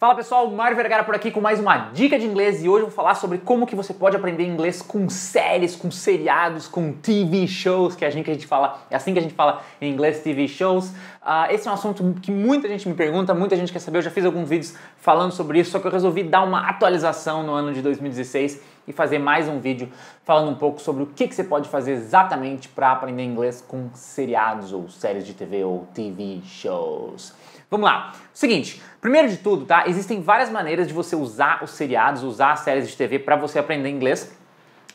Fala pessoal, Mário Vergara por aqui com mais uma dica de inglês e hoje eu vou falar sobre como que você pode aprender inglês com séries, com seriados, com TV shows, que é assim que a gente fala, é assim que a gente fala em inglês TV shows. Uh, esse é um assunto que muita gente me pergunta, muita gente quer saber, eu já fiz alguns vídeos falando sobre isso, só que eu resolvi dar uma atualização no ano de 2016 e fazer mais um vídeo falando um pouco sobre o que, que você pode fazer exatamente para aprender inglês com seriados ou séries de TV ou TV shows. Vamos lá. Seguinte, primeiro de tudo, tá? Existem várias maneiras de você usar os seriados, usar as séries de TV para você aprender inglês.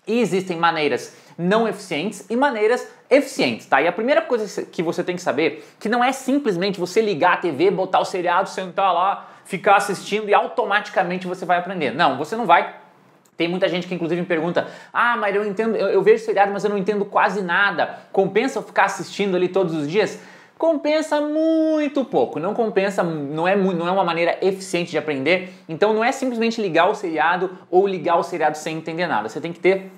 E existem maneiras não eficientes e maneiras eficientes, tá? E a primeira coisa que você tem que saber, é que não é simplesmente você ligar a TV, botar o seriado, sentar lá, ficar assistindo e automaticamente você vai aprender. Não, você não vai tem muita gente que inclusive me pergunta: "Ah, mas eu entendo, eu, eu vejo seriado, mas eu não entendo quase nada. Compensa eu ficar assistindo ali todos os dias?" compensa muito pouco, não compensa, não é, não é uma maneira eficiente de aprender, então não é simplesmente ligar o seriado ou ligar o seriado sem entender nada, você tem que ter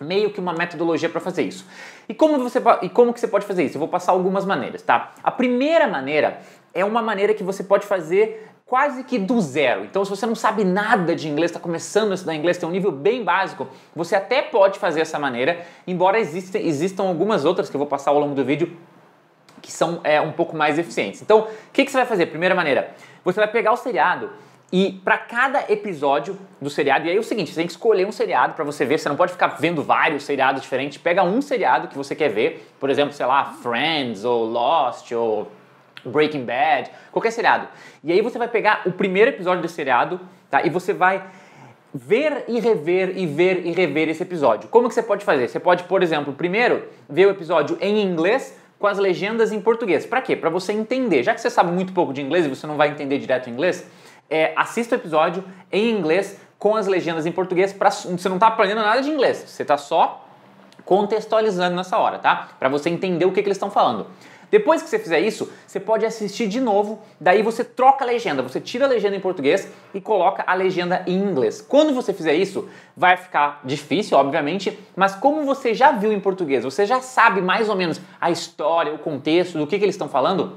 meio que uma metodologia para fazer isso. E como você e como que você pode fazer isso? Eu vou passar algumas maneiras, tá? A primeira maneira é uma maneira que você pode fazer quase que do zero. Então, se você não sabe nada de inglês, está começando a estudar inglês, tem um nível bem básico, você até pode fazer essa maneira, embora existam algumas outras que eu vou passar ao longo do vídeo que são é, um pouco mais eficientes. Então, o que, que você vai fazer? Primeira maneira, você vai pegar o seriado e para cada episódio do seriado, e aí é o seguinte, você tem que escolher um seriado para você ver, você não pode ficar vendo vários seriados diferentes, pega um seriado que você quer ver, por exemplo, sei lá, Friends ou Lost ou Breaking Bad, qualquer seriado. E aí você vai pegar o primeiro episódio do seriado, tá? E você vai ver e rever e ver e rever esse episódio. Como que você pode fazer? Você pode, por exemplo, primeiro ver o episódio em inglês com as legendas em português. Para quê? Para você entender. Já que você sabe muito pouco de inglês e você não vai entender direto em inglês, é, assista o episódio em inglês com as legendas em português. Pra, você não tá aprendendo nada de inglês, você tá só contextualizando nessa hora, tá? Para você entender o que, que eles estão falando. Depois que você fizer isso, você pode assistir de novo, daí você troca a legenda, você tira a legenda em português e coloca a legenda em inglês. Quando você fizer isso, vai ficar difícil, obviamente, mas como você já viu em português, você já sabe mais ou menos a história, o contexto, do que, que eles estão falando,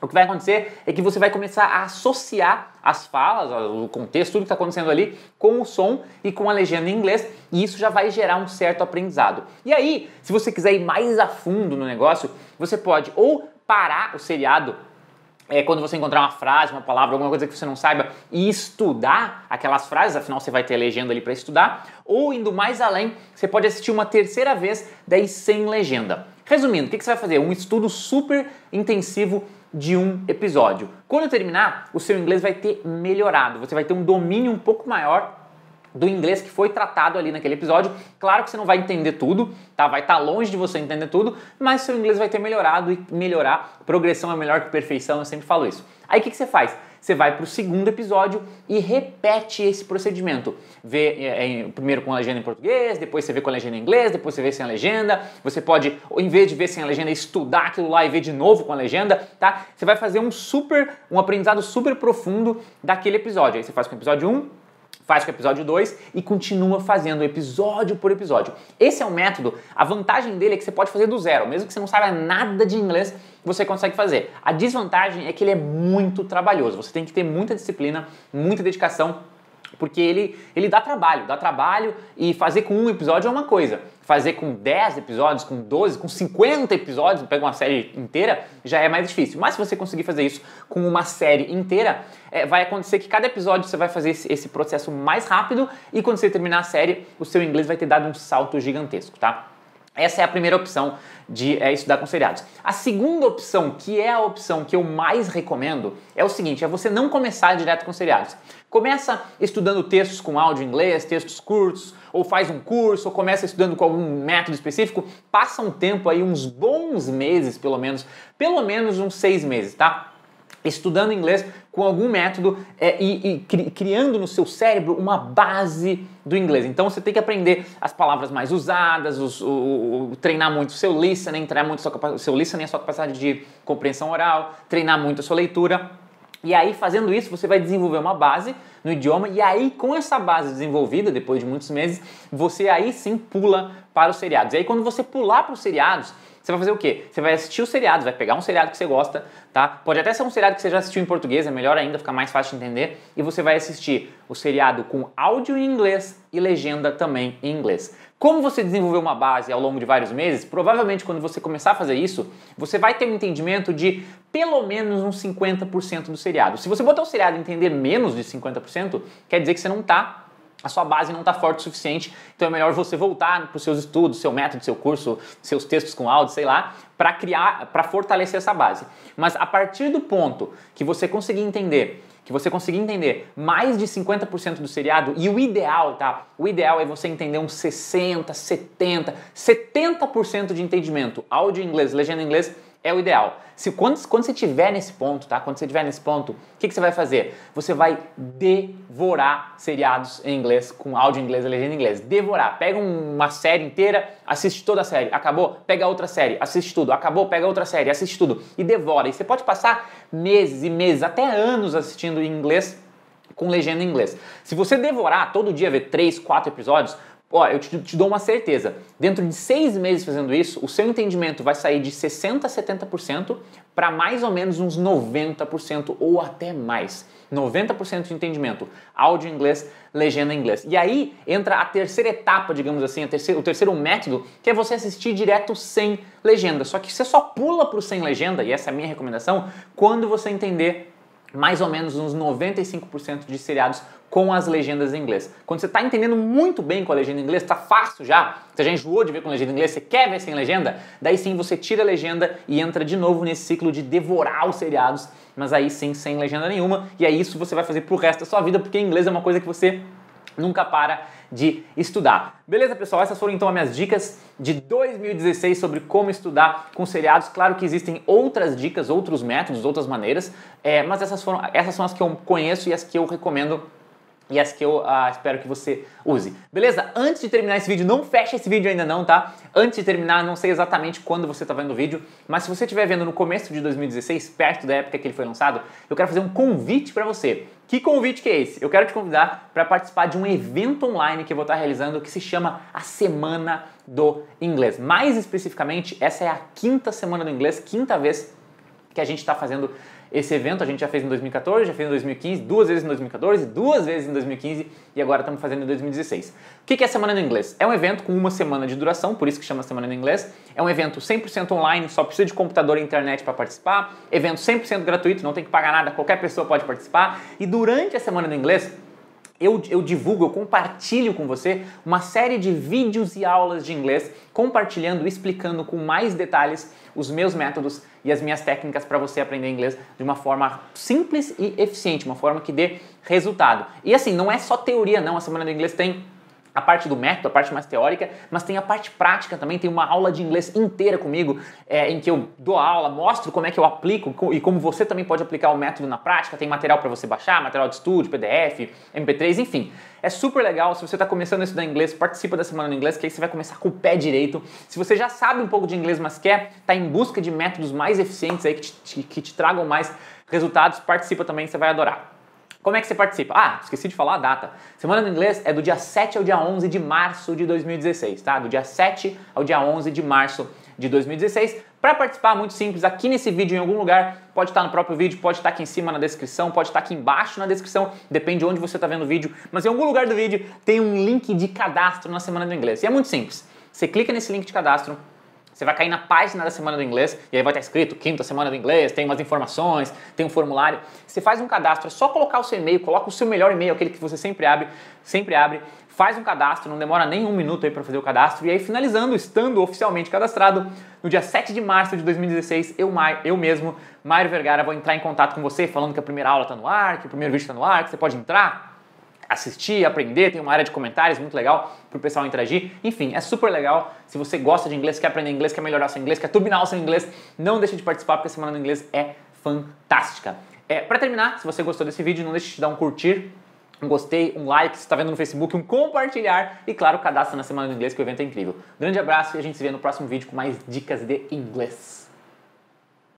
o que vai acontecer é que você vai começar a associar as falas, o contexto, tudo que está acontecendo ali, com o som e com a legenda em inglês, e isso já vai gerar um certo aprendizado. E aí, se você quiser ir mais a fundo no negócio, você pode ou parar o seriado é, quando você encontrar uma frase, uma palavra, alguma coisa que você não saiba e estudar aquelas frases, afinal você vai ter legenda ali para estudar, ou indo mais além, você pode assistir uma terceira vez, daí sem legenda. Resumindo, o que, que você vai fazer? Um estudo super intensivo de um episódio. Quando terminar, o seu inglês vai ter melhorado, você vai ter um domínio um pouco maior do inglês que foi tratado ali naquele episódio. Claro que você não vai entender tudo, tá? Vai estar tá longe de você entender tudo, mas seu inglês vai ter melhorado e melhorar. Progressão é melhor que perfeição, eu sempre falo isso. Aí o que, que você faz? Você vai para o segundo episódio e repete esse procedimento. Vê é, é primeiro com a legenda em português, depois você vê com a legenda em inglês, depois você vê sem a legenda. Você pode, em vez de ver sem a legenda, estudar aquilo lá e ver de novo com a legenda, tá? Você vai fazer um super, um aprendizado super profundo daquele episódio. Aí você faz com o episódio 1, faz com o episódio 2 e continua fazendo episódio por episódio. Esse é um método, a vantagem dele é que você pode fazer do zero, mesmo que você não saiba nada de inglês, você consegue fazer. A desvantagem é que ele é muito trabalhoso, você tem que ter muita disciplina, muita dedicação porque ele, ele dá trabalho, dá trabalho e fazer com um episódio é uma coisa. Fazer com 10 episódios, com 12, com 50 episódios, pega uma série inteira, já é mais difícil. Mas se você conseguir fazer isso com uma série inteira, é, vai acontecer que cada episódio você vai fazer esse, esse processo mais rápido e quando você terminar a série, o seu inglês vai ter dado um salto gigantesco, tá? Essa é a primeira opção de é, estudar com seriados. A segunda opção, que é a opção que eu mais recomendo, é o seguinte: é você não começar direto com seriados. Começa estudando textos com áudio em inglês, textos curtos, ou faz um curso, ou começa estudando com algum método específico. Passa um tempo aí, uns bons meses, pelo menos, pelo menos uns seis meses, tá? Estudando inglês com algum método é, e, e cri, criando no seu cérebro uma base do inglês. Então você tem que aprender as palavras mais usadas, os, o, o, treinar muito o seu listening, treinar muito o seu listening, a sua capacidade de compreensão oral, treinar muito a sua leitura. E aí, fazendo isso, você vai desenvolver uma base no idioma, e aí, com essa base desenvolvida, depois de muitos meses, você aí sim pula para os seriados. E aí, quando você pular para os seriados, você vai fazer o quê? Você vai assistir o seriado, vai pegar um seriado que você gosta, tá? Pode até ser um seriado que você já assistiu em português, é melhor ainda, fica mais fácil de entender. E você vai assistir o seriado com áudio em inglês e legenda também em inglês. Como você desenvolveu uma base ao longo de vários meses, provavelmente quando você começar a fazer isso, você vai ter um entendimento de pelo menos uns 50% do seriado. Se você botar o seriado e entender menos de 50%, quer dizer que você não está a sua base não está forte o suficiente, então é melhor você voltar para os seus estudos, seu método, seu curso, seus textos com áudio, sei lá, para criar, para fortalecer essa base. Mas a partir do ponto que você conseguir entender que você conseguir entender mais de 50% do seriado e o ideal, tá? O ideal é você entender uns 60, 70, 70% de entendimento, áudio em inglês, legenda em inglês, é o ideal. Se quando, quando você estiver nesse ponto, tá? Quando você estiver nesse ponto, o que, que você vai fazer? Você vai devorar seriados em inglês, com áudio em inglês e legenda em inglês. Devorar. Pega uma série inteira, assiste toda a série. Acabou? Pega outra série, assiste tudo. Acabou? Pega outra série, assiste tudo. E devora. E você pode passar meses e meses, até anos assistindo em inglês com legenda em inglês. Se você devorar todo dia ver 3, 4 episódios, Ó, eu te, te, dou uma certeza. Dentro de seis meses fazendo isso, o seu entendimento vai sair de 60% a 70% para mais ou menos uns 90% ou até mais. 90% de entendimento. Áudio em inglês, legenda em inglês. E aí entra a terceira etapa, digamos assim, terceira, o terceiro método, que é você assistir direto sem legenda. Só que você só pula para o sem legenda, e essa é a minha recomendação, quando você entender mais ou menos uns 95% de seriados com as legendas em inglês. Quando você está entendendo muito bem com a legenda em inglês, está fácil já, você já enjoou de ver com a legenda em inglês, você quer ver sem legenda, daí sim você tira a legenda e entra de novo nesse ciclo de devorar os seriados, mas aí sim sem legenda nenhuma, e é isso que você vai fazer pro resto da sua vida, porque inglês é uma coisa que você nunca para de estudar. Beleza, pessoal? Essas foram então as minhas dicas de 2016 sobre como estudar com seriados. Claro que existem outras dicas, outros métodos, outras maneiras, é, mas essas, foram, essas são as que eu conheço e as que eu recomendo e as que eu ah, espero que você use. Beleza? Antes de terminar esse vídeo, não fecha esse vídeo ainda não, tá? Antes de terminar, não sei exatamente quando você está vendo o vídeo, mas se você estiver vendo no começo de 2016, perto da época que ele foi lançado, eu quero fazer um convite para você. Que convite que é esse? Eu quero te convidar para participar de um evento online que eu vou estar tá realizando que se chama a Semana do Inglês. Mais especificamente, essa é a quinta semana do inglês, quinta vez que a gente está fazendo esse evento a gente já fez em 2014, já fez em 2015, duas vezes em 2014, duas vezes em 2015 e agora estamos fazendo em 2016. O que é a Semana no Inglês? É um evento com uma semana de duração, por isso que chama Semana no Inglês. É um evento 100% online, só precisa de computador e internet para participar. Evento 100% gratuito, não tem que pagar nada, qualquer pessoa pode participar. E durante a Semana no Inglês, eu, eu divulgo, eu compartilho com você uma série de vídeos e aulas de inglês, compartilhando, explicando com mais detalhes os meus métodos e as minhas técnicas para você aprender inglês de uma forma simples e eficiente, uma forma que dê resultado. E assim, não é só teoria, não. A Semana do Inglês tem a parte do método, a parte mais teórica, mas tem a parte prática também. Tem uma aula de inglês inteira comigo, é, em que eu dou aula, mostro como é que eu aplico e como você também pode aplicar o método na prática. Tem material para você baixar, material de estudo, PDF, MP3, enfim. É super legal. Se você está começando a estudar inglês, participa da Semana no Inglês, que aí você vai começar com o pé direito. Se você já sabe um pouco de inglês, mas quer, tá em busca de métodos mais eficientes aí que te, que te tragam mais resultados, participa também, você vai adorar. Como é que você participa? Ah, esqueci de falar a data. Semana do Inglês é do dia 7 ao dia 11 de março de 2016, tá? Do dia 7 ao dia 11 de março de 2016. Para participar, muito simples, aqui nesse vídeo em algum lugar, pode estar no próprio vídeo, pode estar aqui em cima na descrição, pode estar aqui embaixo na descrição, depende de onde você está vendo o vídeo, mas em algum lugar do vídeo tem um link de cadastro na Semana do Inglês. E é muito simples. Você clica nesse link de cadastro, você vai cair na página da semana do inglês e aí vai estar escrito quinta semana do inglês, tem umas informações, tem um formulário. Você faz um cadastro, é só colocar o seu e-mail, coloca o seu melhor e-mail, aquele que você sempre abre, sempre abre, faz um cadastro, não demora nem um minuto aí para fazer o cadastro e aí finalizando, estando oficialmente cadastrado, no dia 7 de março de 2016, eu, eu mesmo, Mário Vergara, vou entrar em contato com você falando que a primeira aula está no ar, que o primeiro vídeo está no ar, que você pode entrar assistir, aprender, tem uma área de comentários muito legal para o pessoal interagir. Enfim, é super legal. Se você gosta de inglês, quer aprender inglês, quer melhorar seu inglês, quer turbinar o seu inglês, não deixe de participar porque a Semana do Inglês é fantástica. É, para terminar, se você gostou desse vídeo, não deixe de dar um curtir, um gostei, um like, se está vendo no Facebook, um compartilhar e, claro, cadastra na Semana do Inglês, que o evento é incrível. Grande abraço e a gente se vê no próximo vídeo com mais dicas de inglês.